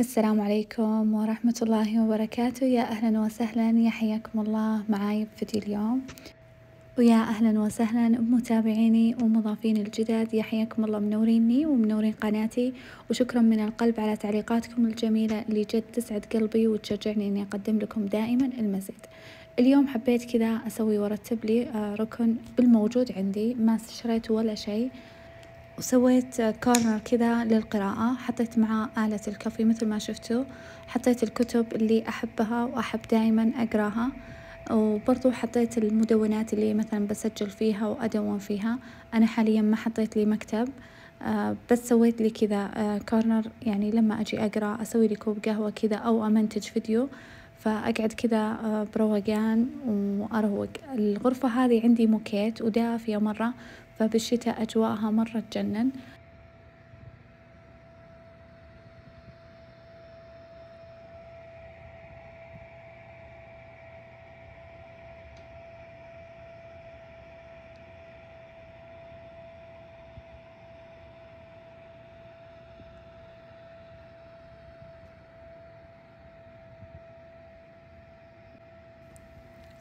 السلام عليكم ورحمة الله وبركاته يا أهلا وسهلا يا حياكم الله معاي بفيديو اليوم ويا أهلا وسهلا بمتابعيني ومضافين الجداد يا حياكم الله منوريني ومنورين قناتي وشكرا من القلب على تعليقاتكم الجميلة اللي جد تسعد قلبي وتشجعني أني أقدم لكم دائما المزيد اليوم حبيت كذا أسوي وأرتب لي آه، ركن بالموجود عندي ما اشتريت ولا شيء وسويت كورنر كذا للقراءة حطيت معاه آلة الكافي مثل ما شفتوا حطيت الكتب اللي أحبها وأحب دايما أقراها وبرضو حطيت المدونات اللي مثلا بسجل فيها وأدون فيها أنا حاليا ما حطيت لي مكتب بس سويت لي كذا كورنر يعني لما أجي أقرأ أسوي لي كوب قهوة كذا أو أمنتج فيديو فأقعد كذا بروقان وأروق الغرفة هذه عندي موكيت ودافية مرة فبالشتاء أجواءها مرة تجنن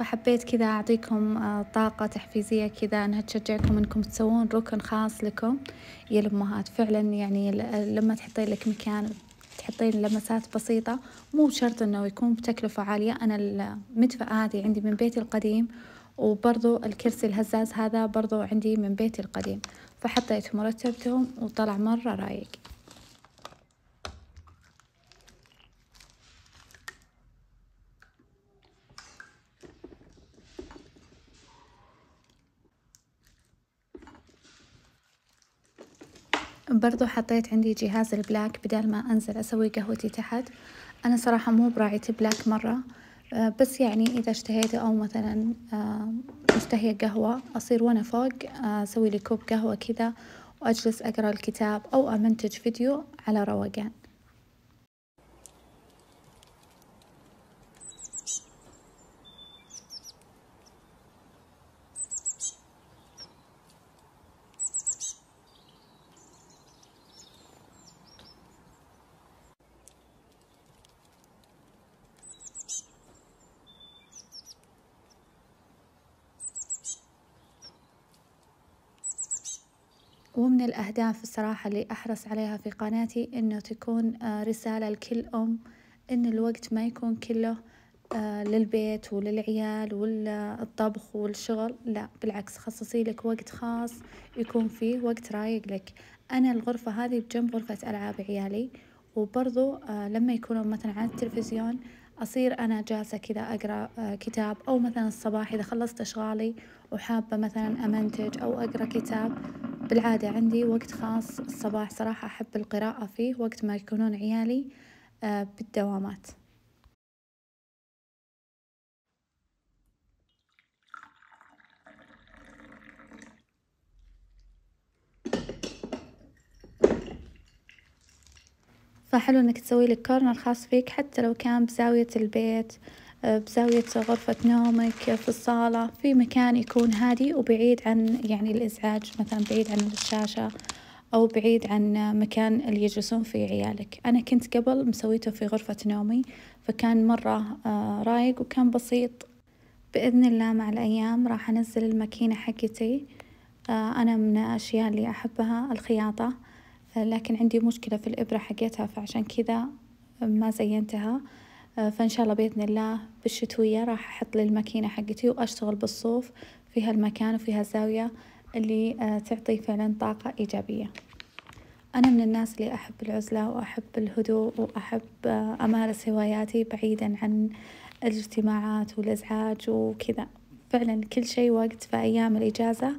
فحبيت كذا أعطيكم آه، طاقة تحفيزية كذا أنها تشجعكم أنكم تسوون ركن خاص لكم يا الأمهات فعلا يعني لما تحطين لك مكان تحطين لمسات بسيطة مو شرط أنه يكون بتكلفة عالية أنا المدفأة هذه عندي من بيتي القديم وبرضو الكرسي الهزاز هذا برضو عندي من بيتي القديم فحطيتهم مرتبتهم وطلع مرة رايق برضو حطيت عندي جهاز البلاك بدل ما أنزل أسوي قهوتي تحت أنا صراحة مو براعية بلاك مرة آه، بس يعني إذا اشتهيت أو مثلا آه، مشتهية قهوة أصير وأنا فوق آه، أسوي لي كوب قهوة كذا وأجلس أقرأ الكتاب أو أمنتج فيديو على روقان ومن الأهداف الصراحة اللي أحرص عليها في قناتي إنه تكون آه، رسالة لكل أم إن الوقت ما يكون كله آه، للبيت وللعيال والطبخ والشغل لا بالعكس خصصي لك وقت خاص يكون فيه وقت رايق لك أنا الغرفة هذه بجنب غرفة ألعاب عيالي وبرضو آه، لما يكونوا مثلا على التلفزيون أصير أنا جالسة كذا أقرأ آه، كتاب أو مثلا الصباح إذا خلصت أشغالي وحابة مثلا أمنتج أو أقرأ كتاب بالعادة عندي وقت خاص الصباح صراحة أحب القراءة فيه وقت ما يكونون عيالي آه، بالدوامات فحلو انك تسوي لك كورنر خاص فيك حتى لو كان بزاوية البيت آه، بزاوية غرفة نومك في الصالة في مكان يكون هادي وبعيد عن يعني الإزعاج مثلا بعيد عن الشاشة أو بعيد عن مكان اللي يجلسون فيه عيالك أنا كنت قبل مسويته في غرفة نومي فكان مرة آه، رايق وكان بسيط بإذن الله مع الأيام راح أنزل الماكينة حقتي آه، أنا من الأشياء اللي أحبها الخياطة لكن عندي مشكلة في الإبرة حقتها فعشان كذا ما زينتها آه، فإن شاء الله بإذن الله بالشتوية راح أحط للماكينة حقتي وأشتغل بالصوف في هالمكان وفي هالزاوية اللي آه، تعطي فعلا طاقة إيجابية أنا من الناس اللي أحب العزلة وأحب الهدوء وأحب آه، أمارس هواياتي بعيدا عن الاجتماعات والإزعاج وكذا فعلا كل شيء وقت في أيام الإجازة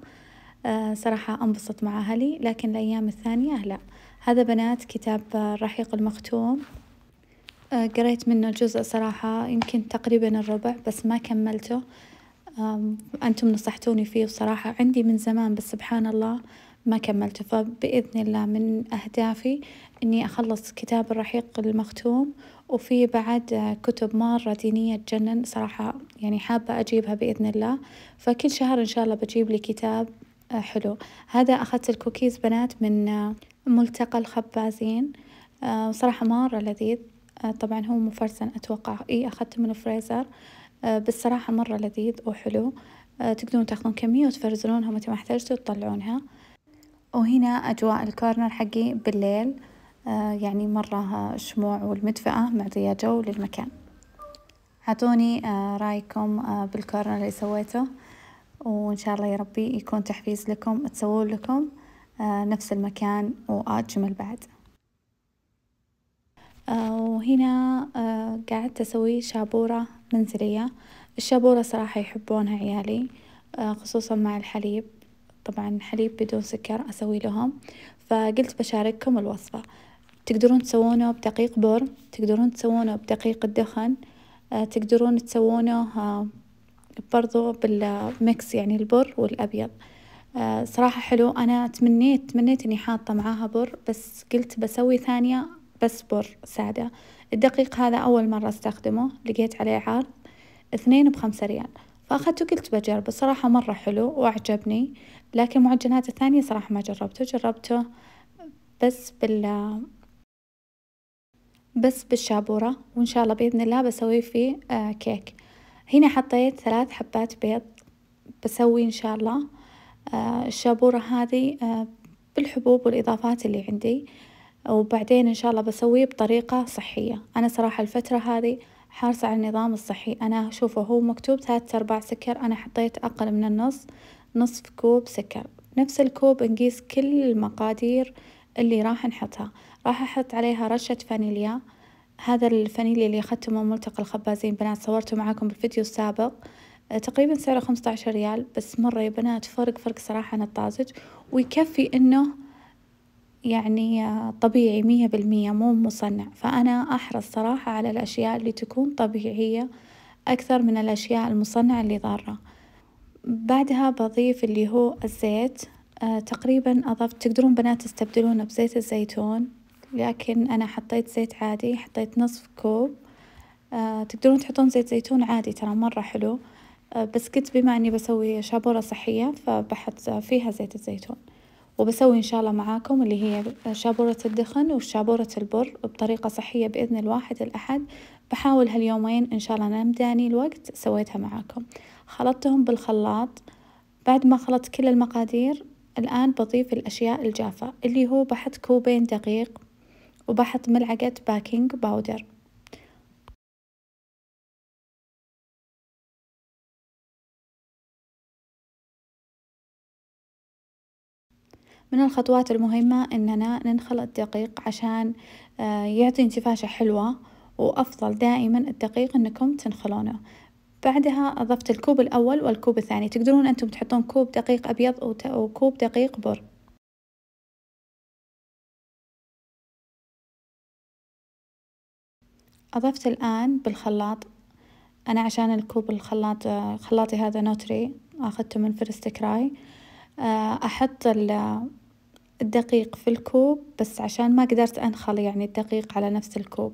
آه، صراحة أنبسط مع أهلي لكن الأيام الثانية لا هذا بنات كتاب الرحيق آه، المختوم آه، قريت منه جزء صراحة يمكن تقريبا الربع بس ما كملته أنتم نصحتوني فيه صراحة عندي من زمان بس سبحان الله ما كملته فبإذن الله من أهدافي إني أخلص كتاب الرحيق المختوم وفي بعد كتب مرة دينية تجنن صراحة يعني حابة أجيبها بإذن الله فكل شهر إن شاء الله بجيب لي كتاب آه، حلو هذا أخذت الكوكيز بنات من آه، ملتقى الخبازين آه، صراحة مرة لذيذ طبعا هو مفرزن أتوقع إي أخذته من الفريزر بس صراحة مرة لذيذ وحلو تقدرون تاخذون كمية وتفرزونها متى ما احتجتوا تطلعونها وهنا أجواء الكورنر حقي بالليل يعني مرة الشموع والمدفأة معطية جو للمكان عطوني رايكم بالكورنر اللي سويته وإن شاء الله يا ربي يكون تحفيز لكم تسوون لكم آه، نفس المكان وأجمل بعد آه، وهنا آه، قعدت أسوي شابورة منزلية الشابورة صراحة يحبونها عيالي خصوصا مع الحليب طبعا حليب بدون سكر أسوي لهم فقلت بشارككم الوصفة تقدرون تسوونه بدقيق بور تقدرون تسوونه بدقيق الدخن تقدرون تسوونه برضو بالميكس يعني البر والأبيض آه، صراحة حلو أنا تمنيت تمنيت إني حاطة معاها بر بس قلت بسوي ثانية بس بر سادة الدقيق هذا أول مرة استخدمه لقيت عليه عرض اثنين بخمسة ريال فأخذته قلت بجربه صراحة مرة حلو وأعجبني لكن معجنات الثانية صراحة ما جربته جربته بس بال بس بالشابورة وإن شاء الله بإذن الله بسوي فيه آه، كيك هنا حطيت ثلاث حبات بيض بسوي إن شاء الله آه، الشابورة هذه آه، بالحبوب والإضافات اللي عندي وبعدين إن شاء الله بسويه بطريقة صحية أنا صراحة الفترة هذه حارصة على النظام الصحي أنا شوفه هو مكتوب ثلاثة أرباع سكر أنا حطيت أقل من النص نصف كوب سكر نفس الكوب نقيس كل المقادير اللي راح نحطها راح أحط عليها رشة فانيليا هذا الفانيلي اللي أخذته من ملتقى الخبازين بنات صورته معاكم بالفيديو السابق آه، تقريبا سعره خمسة عشر ريال بس مرة يا بنات فرق فرق صراحة عن الطازج ويكفي انه يعني آه، طبيعي مية بالمية مو مصنع فأنا أحرص صراحة على الأشياء اللي تكون طبيعية أكثر من الأشياء المصنعة اللي ضارة بعدها بضيف اللي هو الزيت آه، تقريبا أضفت تقدرون بنات تستبدلونه بزيت الزيتون لكن أنا حطيت زيت عادي حطيت نصف كوب آه تقدرون تحطون زيت زيتون عادي ترى مرة حلو آه بس كنت بما أني بسوي شابورة صحية فبحط فيها زيت الزيتون وبسوي إن شاء الله معاكم اللي هي شابورة الدخن وشابورة البر بطريقة صحية بإذن الواحد الأحد بحاول هاليومين إن شاء الله نمداني الوقت سويتها معاكم خلطتهم بالخلاط بعد ما خلطت كل المقادير الآن بضيف الأشياء الجافة اللي هو بحط كوبين دقيق وبحط ملعقة باكنج باودر من الخطوات المهمة إننا ننخل الدقيق عشان آه، يعطي انتفاشة حلوة وأفضل دائما الدقيق إنكم تنخلونه بعدها أضفت الكوب الأول والكوب الثاني تقدرون أنتم تحطون كوب دقيق أبيض وكوب دقيق بر أضفت الآن بالخلاط أنا عشان الكوب الخلاط خلاطي هذا نوتري أخذته من فرست كراي آه، أحط الدقيق في الكوب بس عشان ما قدرت أنخل يعني الدقيق على نفس الكوب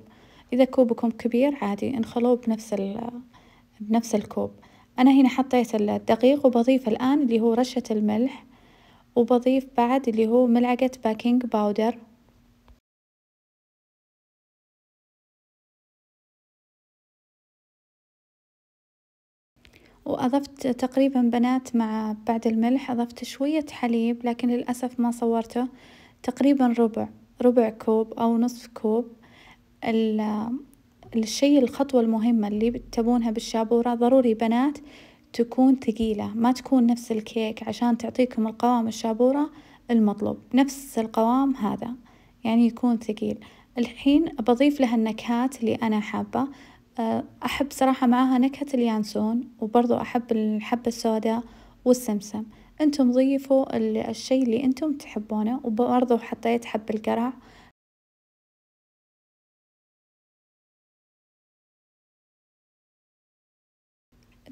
إذا كوبكم كبير عادي انخلوه بنفس بنفس الكوب أنا هنا حطيت الدقيق وبضيف الآن اللي هو رشة الملح وبضيف بعد اللي هو ملعقة باكينج باودر وأضفت تقريبا بنات مع بعد الملح أضفت شوية حليب لكن للأسف ما صورته تقريبا ربع ربع كوب أو نصف كوب الشيء الخطوة المهمة اللي تبونها بالشابورة ضروري بنات تكون ثقيلة ما تكون نفس الكيك عشان تعطيكم القوام الشابورة المطلوب نفس القوام هذا يعني يكون ثقيل الحين بضيف لها النكهات اللي أنا حابة آه، أحب صراحة معاها نكهة اليانسون وبرضو أحب الحبة السوداء والسمسم أنتم ضيفوا الشي اللي أنتم تحبونه وبرضو حطيت حب القرع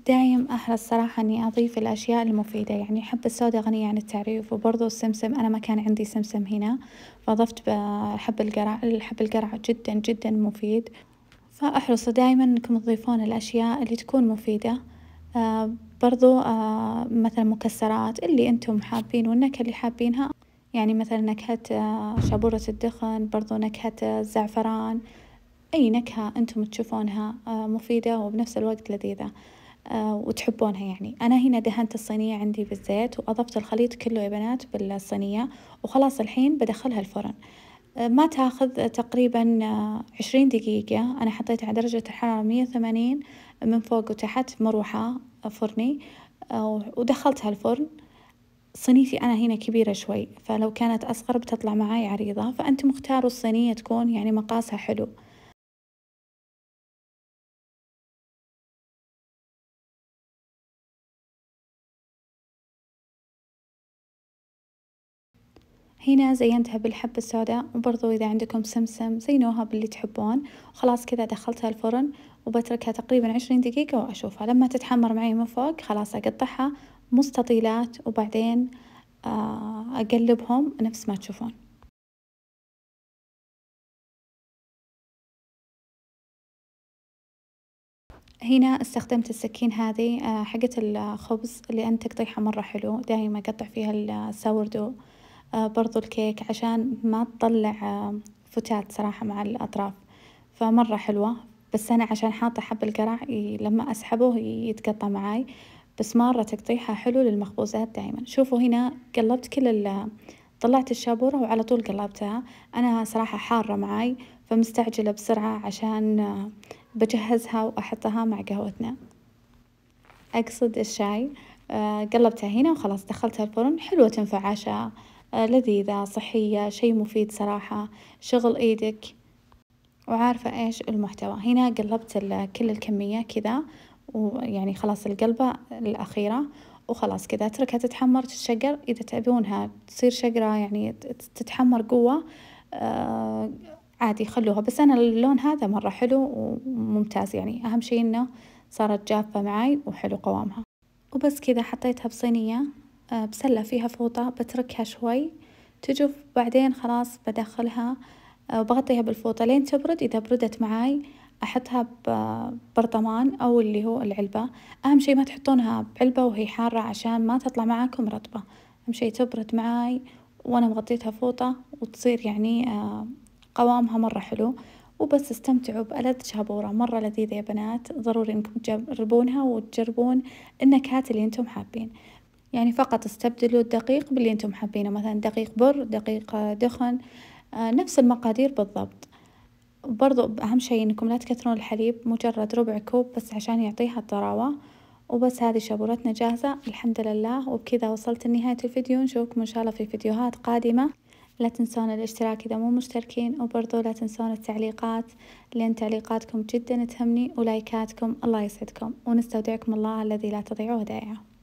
دايم أحرص صراحة أني أضيف الأشياء المفيدة يعني الحبة السوداء غنية عن التعريف وبرضو السمسم أنا ما كان عندي سمسم هنا فأضفت حب القرع الحب القرع جدا جدا مفيد فأحرصوا دايما إنكم تضيفون الأشياء اللي تكون مفيدة آه، برضو آه، مثلا مكسرات اللي أنتم حابين والنكهة اللي حابينها يعني مثلا نكهة آه، شابورة الدخن برضو نكهة الزعفران أي نكهة أنتم تشوفونها مفيدة وبنفس الوقت لذيذة وتحبونها يعني أنا هنا دهنت الصينية عندي بالزيت وأضفت الخليط كله يا بنات بالصينية وخلاص الحين بدخلها الفرن ما تاخذ تقريبا آه، عشرين دقيقة أنا حطيتها على درجة الحرارة مية وثمانين من فوق وتحت مروحة فرني آه، ودخلتها الفرن صينيتي أنا هنا كبيرة شوي فلو كانت أصغر بتطلع معاي عريضة فأنتم اختاروا الصينية تكون يعني مقاسها حلو هنا زينتها بالحبة السوداء وبرضو إذا عندكم سمسم زينوها باللي تحبون خلاص كذا دخلتها الفرن وبتركها تقريبا عشرين دقيقة وأشوفها لما تتحمر معي من فوق خلاص أقطعها مستطيلات وبعدين آه، أقلبهم نفس ما تشوفون هنا استخدمت السكين هذه آه، حقة الخبز لأن تقطيعها مرة حلو دايما أقطع فيها الساوردو آه، برضو الكيك عشان ما تطلع آه، فتات صراحة مع الأطراف فمرة حلوة بس أنا عشان حاطة حب القرع لما أسحبه يتقطع معاي بس مرة تقطيعها حلو للمخبوزات دايما شوفوا هنا قلبت كل ال طلعت الشابورة وعلى طول قلبتها أنا صراحة حارة معاي فمستعجلة بسرعة عشان آه، بجهزها وأحطها مع قهوتنا أقصد الشاي قلبتها هنا وخلاص دخلتها الفرن حلوة تنفع عشاء آه، لذيذة صحية شي مفيد صراحة شغل ايدك وعارفة ايش المحتوى هنا قلبت كل الكمية كذا ويعني خلاص القلبة الأخيرة وخلاص كذا اتركها تتحمر تتشقر إذا تبونها تصير شقرة يعني تتحمر قوة آه، عادي خلوها بس أنا اللون هذا مرة حلو وممتاز يعني أهم شي إنه صارت جافة معي وحلو قوامها وبس كذا حطيتها بصينية آه، بسلة فيها فوطة بتركها شوي تجف بعدين خلاص بدخلها آه، وبغطيها بالفوطة لين تبرد إذا بردت معاي أحطها ببرطمان أو اللي هو العلبة أهم شي ما تحطونها بعلبة وهي حارة عشان ما تطلع معاكم رطبة أهم شي تبرد معاي وأنا مغطيتها فوطة وتصير يعني آه، قوامها مرة حلو وبس استمتعوا بألذ شابورة مرة لذيذة يا بنات ضروري انكم تجربونها وتجربون النكهات اللي انتم حابين يعني فقط استبدلوا الدقيق باللي انتم حابينه مثلا دقيق بر دقيق دخن آه، نفس المقادير بالضبط برضو أهم شيء إنكم لا تكثرون الحليب مجرد ربع كوب بس عشان يعطيها الطراوة وبس هذه شابورتنا جاهزة الحمد لله وبكذا وصلت لنهاية الفيديو نشوفكم إن شاء الله في فيديوهات قادمة لا تنسون الاشتراك إذا مو مشتركين وبرضو لا تنسون التعليقات لأن تعليقاتكم جدا تهمني ولايكاتكم الله يسعدكم ونستودعكم الله الذي لا تضيع ودائعه